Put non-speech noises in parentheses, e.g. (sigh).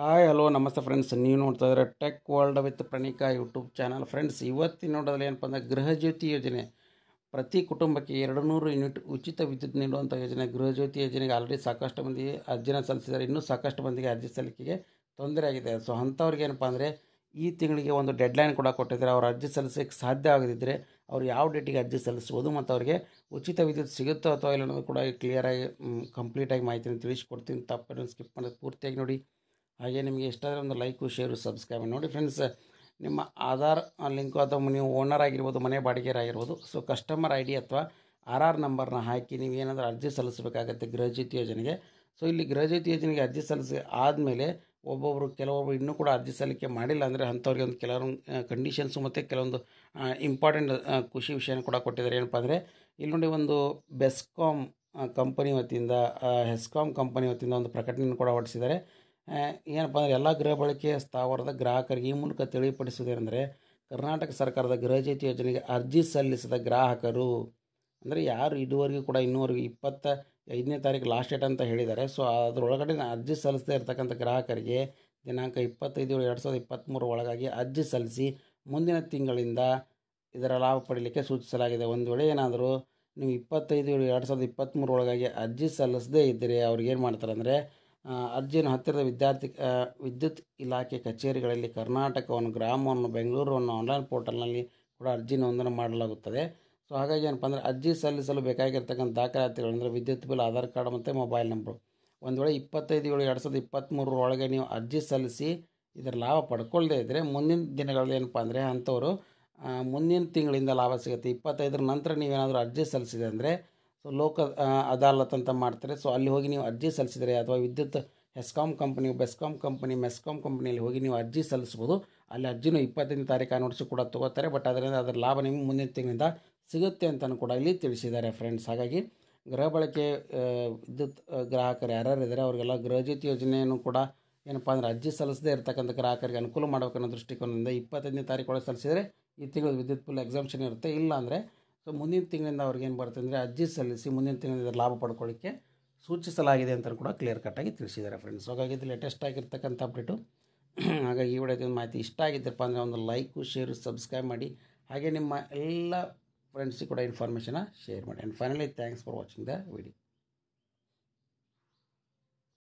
hi hello ನಮಸ್ತೆ friends ನೀವು ನೋಡ್ತಾ ಇದ್ದಾರೆ tech world with Pranika YouTube channel friends ಇವತ್ತಿನ ನೋಡೋದ್ರಲ್ಲಿ ಏನಪ್ಪ ಅಂದರೆ ಜ್ಯೋತಿ ಯೋಜನೆ ಪ್ರತಿ ಕುಟುಂಬಕ್ಕೆ ಎರಡು ನೂರು ಯೂನಿಟ್ ಉಚಿತ ವಿದ್ಯುತ್ ನೀಡುವಂಥ ಯೋಜನೆ ಗೃಹಜ್ಯೋತಿ ಯೋಜನೆಗೆ ಆಲ್ರೆಡಿ ಸಾಕಷ್ಟು ಮಂದಿ ಅರ್ಜಿನ ಸಲ್ಲಿಸಿದ್ದಾರೆ ಇನ್ನೂ ಸಾಕಷ್ಟು ಮಂದಿಗೆ ಅರ್ಜಿ ಸಲ್ಲಿಕೆಗೆ ತೊಂದರೆ ಆಗಿದೆ ಸೊ ಅಂಥವ್ರಿಗೆ ಏನಪ್ಪ ಅಂದರೆ ಈ ತಿಂಗಳಿಗೆ ಒಂದು ಡೆಡ್ಲೈನ್ ಕೂಡ ಕೊಟ್ಟಿದ್ದಾರೆ ಅವ್ರು ಅರ್ಜಿ ಸಲ್ಲಿಸೋಕ್ಕೆ ಸಾಧ್ಯ ಆಗದಿದ್ದರೆ ಅವ್ರು ಯಾವ ಡೇಟಿಗೆ ಅರ್ಜಿ ಸಲ್ಲಿಸ್ಬೋದು ಮತ್ತು ಅವರಿಗೆ ಉಚಿತ ವಿದ್ಯುತ್ ಸಿಗುತ್ತೋ ಅಥವಾ ಇಲ್ಲ ಅನ್ನೋದು ಕೂಡ ಕ್ಲಿಯರಾಗಿ ಕಂಪ್ಲೀಟಾಗಿ ಮಾಹಿತಿನ ತಿಳಿಸ್ಕೊಡ್ತೀನಿ ತಪ್ಪೇನು ಸ್ಕಿಪ್ ಮಾಡೋದು ಪೂರ್ತಿಯಾಗಿ ನೋಡಿ ಹಾಗೆ ನಿಮಗೆ ಇಷ್ಟ ಆದರೆ ಒಂದು ಲೈಕು ಶೇರು ಸಬ್ಸ್ಕ್ರೈಬ್ ನೋಡಿ ಫ್ರೆಂಡ್ಸ್ ನಿಮ್ಮ ಆಧಾರ್ ಲಿಂಕು ಅಥವಾ ನೀವು ಓನರ್ ಆಗಿರ್ಬೋದು ಮನೆ ಬಾಡಿಗೆರಾಗಿರ್ಬೋದು ಸೊ ಕಸ್ಟಮರ್ ಐ ಡಿ ಅಥವಾ ಆರ್ ಆರ್ ನಂಬರ್ನ ಹಾಕಿ ನೀವು ಏನಾದರೂ ಅರ್ಜಿ ಸಲ್ಲಿಸಬೇಕಾಗತ್ತೆ ಗೃಹಜ್ಯೋತಿ ಯೋಜನೆಗೆ ಸೊ ಇಲ್ಲಿ ಗೃಹಜ್ಯೋತಿ ಯೋಜನೆಗೆ ಅರ್ಜಿ ಸಲ್ಲಿಸಿ ಆದಮೇಲೆ ಒಬ್ಬೊಬ್ಬರು ಕೆಲವೊಬ್ಬರು ಇನ್ನೂ ಕೂಡ ಅರ್ಜಿ ಸಲ್ಲಿಕೆ ಮಾಡಿಲ್ಲ ಅಂದರೆ ಅಂಥವ್ರಿಗೆ ಒಂದು ಕೆಲವೊಂದು ಕಂಡೀಷನ್ಸು ಮತ್ತು ಕೆಲವೊಂದು ಇಂಪಾರ್ಟೆಂಟ್ ಖುಷಿ ವಿಷಯನ ಕೂಡ ಕೊಟ್ಟಿದ್ದಾರೆ ಏನಪ್ಪ ಅಂದರೆ ಇಲ್ಲಿ ನೋಡಿ ಒಂದು ಬೆಸ್ಕಾಮ್ ಕಂಪನಿ ವತಿಯಿಂದ ಹೆಸ್ಕಾಮ್ ಕಂಪನಿ ವತಿಯಿಂದ ಒಂದು ಪ್ರಕಟಣೆಯನ್ನು ಕೂಡ ಹೊರಡಿಸಿದ್ದಾರೆ ಏನಪ್ಪ ಅಂದರೆ ಎಲ್ಲ ಗೃಹ ಬಳಕೆ ಸ್ಥಾವರದ ಗ್ರಾಹಕರಿಗೆ ಈ ಮೂಲಕ ತಿಳಿಪಡಿಸುವುದೇನೆಂದರೆ ಕರ್ನಾಟಕ ಸರ್ಕಾರದ ಗೃಹಜ್ಯೋತಿ ಯೋಜನೆಗೆ ಅರ್ಜಿ ಸಲ್ಲಿಸಿದ ಗ್ರಾಹಕರು ಅಂದರೆ ಯಾರು ಇದುವರೆಗೂ ಕೂಡ ಇನ್ನೂವರೆಗೂ ಇಪ್ಪತ್ತ ಐದನೇ ತಾರೀಕು ಲಾಸ್ಟ್ ಡೇಟ್ ಅಂತ ಹೇಳಿದ್ದಾರೆ ಸೊ ಅದರೊಳಗಡೆ ಅರ್ಜಿ ಸಲ್ಲಿಸದೇ ಇರತಕ್ಕಂಥ ಗ್ರಾಹಕರಿಗೆ ದಿನಾಂಕ ಇಪ್ಪತ್ತೈದು ಏಳು ಎರಡು ಸಾವಿರದ ಇಪ್ಪತ್ತ್ಮೂರು ಒಳಗಾಗಿ ಅರ್ಜಿ ಸಲ್ಲಿಸಿ ಮುಂದಿನ ತಿಂಗಳಿಂದ ಇದರ ಲಾಭ ಪಡೀಲಿಕ್ಕೆ ಸೂಚಿಸಲಾಗಿದೆ ಒಂದು ವೇಳೆ ಏನಾದರೂ ನೀವು ಇಪ್ಪತ್ತೈದು ಏಳು ಎರಡು ಸಾವಿರದ ಇಪ್ಪತ್ತ್ಮೂರು ಒಳಗಾಗಿ ಅರ್ಜಿ ಸಲ್ಲಿಸದೇ ಇದ್ದರೆ ಅವ್ರಿಗೆ ಏನು ಮಾಡ್ತಾರೆ ಅಂದರೆ ಅರ್ಜಿನ ಹತ್ತಿರದ ವಿದ್ಯಾರ್ಥಿ ವಿದ್ಯುತ್ ಇಲಾಖೆ ಕಚೇರಿಗಳಲ್ಲಿ ಕರ್ನಾಟಕವನ್ನು ಗ್ರಾಮವನ್ನು ಬೆಂಗಳೂರನ್ನು ಆನ್ಲೈನ್ ಪೋರ್ಟಲ್ನಲ್ಲಿ ಕೂಡ ಅರ್ಜಿ ನೋಂದಣಿ ಮಾಡಲಾಗುತ್ತದೆ ಸೊ ಹಾಗಾಗಿ ಏನಪ್ಪ ಅಂದರೆ ಅರ್ಜಿ ಸಲ್ಲಿಸಲು ಬೇಕಾಗಿರ್ತಕ್ಕಂಥ ದಾಖಲಾತಿಗಳು ಅಂದರೆ ವಿದ್ಯುತ್ ಬಿಲ್ ಆಧಾರ್ ಕಾರ್ಡ್ ಮತ್ತು ಮೊಬೈಲ್ ನಂಬರು ಒಂದು ವೇಳೆ ಇಪ್ಪತ್ತೈದು ಏಳು ಎರಡು ಸಾವಿರದ ಇಪ್ಪತ್ತ್ಮೂರರೊಳಗೆ ನೀವು ಅರ್ಜಿ ಸಲ್ಲಿಸಿ ಇದರ ಲಾಭ ಪಡ್ಕೊಳ್ಳದೇ ಇದ್ದರೆ ಮುಂದಿನ ದಿನಗಳಲ್ಲಿ ಏನಪ್ಪ ಅಂದರೆ ಅಂಥವರು ಮುಂದಿನ ತಿಂಗಳಿಂದ ಲಾಭ ಸಿಗುತ್ತೆ ಇಪ್ಪತ್ತೈದರ ನಂತರ ನೀವೇನಾದರೂ ಅರ್ಜಿ ಸಲ್ಲಿಸಿದೆ ಅಂದರೆ ಸೊ ಲೋಕ ಅದಾಲತ್ ಅಂತ ಮಾಡ್ತಾರೆ ಸೊ ಅಲ್ಲಿ ಹೋಗಿ ನೀವು ಅರ್ಜಿ ಸಲ್ಲಿಸಿದರೆ ಅಥವಾ ವಿದ್ಯುತ್ ಹೆಸ್ಕಾಮ್ ಕಂಪ್ನಿ ಬೆಸ್ಕಾಮ್ ಕಂಪ್ನಿ ಮೆಸ್ಕಾಮ್ ಕಂಪ್ನಿಯಲ್ಲಿ ಹೋಗಿ ನೀವು ಅರ್ಜಿ ಸಲ್ಲಿಸ್ಬೋದು ಅಲ್ಲಿ ಅರ್ಜಿನೂ ಇಪ್ಪತ್ತೈದನೇ ತಾರೀಕು ನೋಡಿಸಿ ಕೂಡ ತಗೋತಾರೆ ಬಟ್ ಅದರಿಂದ ಅದರ ಲಾಭ ನಿಮಗೆ ಮುಂದಿನ ತಿಂಗಳಿಂದ ಸಿಗುತ್ತೆ ಅಂತಲೂ ಕೂಡ ಇಲ್ಲಿ ತಿಳಿಸಿದ್ದಾರೆ ಫ್ರೆಂಡ್ಸ್ ಹಾಗಾಗಿ ಗೃಹ ಬಳಕೆ ವಿದ್ಯುತ್ ಗ್ರಾಹಕರು ಯಾರ್ಯಾರು ಇದ್ದಾರೆ ಅವರಿಗೆಲ್ಲ ಗೃಹಜ್ಯೋತಿ ಯೋಜನೆಯನ್ನು ಕೂಡ ಏನಪ್ಪ ಅಂದರೆ ಅರ್ಜಿ ಸಲ್ಲಿಸದೇ ಇರತಕ್ಕಂಥ ಗ್ರಾಹಕರಿಗೆ ಅನುಕೂಲ ಮಾಡಬೇಕನ್ನೋ ದೃಷ್ಟಿಕೋನದಿಂದ ಇಪ್ಪತ್ತೈದನೇ ತಾರೀಕು ಒಳಗೆ ಸಲ್ಲಿಸಿದರೆ ಈ ತಿಂಗಳು ವಿದ್ಯುತ್ ಫುಲ್ ಎಕ್ಸಾಮ್ಷನ್ ಇರುತ್ತೆ ಇಲ್ಲ ಅಂದರೆ ಸೊ ಮುಂದಿನ ತಿಂಗಳಿಂದ ಏನು ಬರುತ್ತೆ ಅಂದರೆ ಅರ್ಜಿ ಸಲ್ಲಿಸಿ ಮುಂದಿನ ತಿಂಗಳಿಂದ ಲಾಭ ಪಡ್ಕೊಳ್ಳಿಕ್ಕೆ ಸೂಚಿಸಲಾಗಿದೆ ಅಂತ ಕೂಡ ಕ್ಲಿಯರ್ ಕಟ್ಟಾಗಿ ತಿಳಿಸಿದ್ದಾರೆ ಫ್ರೆಂಡ್ಸ್ ಹಾಗಾಗಿ ಇದು ಲೇಟೆಸ್ಟ್ ಆಗಿರ್ತಕ್ಕಂಥ ಅಪ್ಡೇಟು (clears throat) ಹಾಗಾಗಿ ಈ ವಿಡಿಯೋದ ಮಾಹಿತಿ ಇಷ್ಟ ಆಗಿದ್ದಪ್ಪ ಅಂದರೆ ಒಂದು ಲೈಕು ಶೇರು ಸಬ್ಸ್ಕ್ರೈಬ್ ಮಾಡಿ ಹಾಗೆ ನಿಮ್ಮ ಎಲ್ಲ ಫ್ರೆಂಡ್ಸಿಗೆ ಕೂಡ ಇನ್ಫಾರ್ಮೇಷನ ಶೇರ್ ಮಾಡಿ and finally thanks for watching the video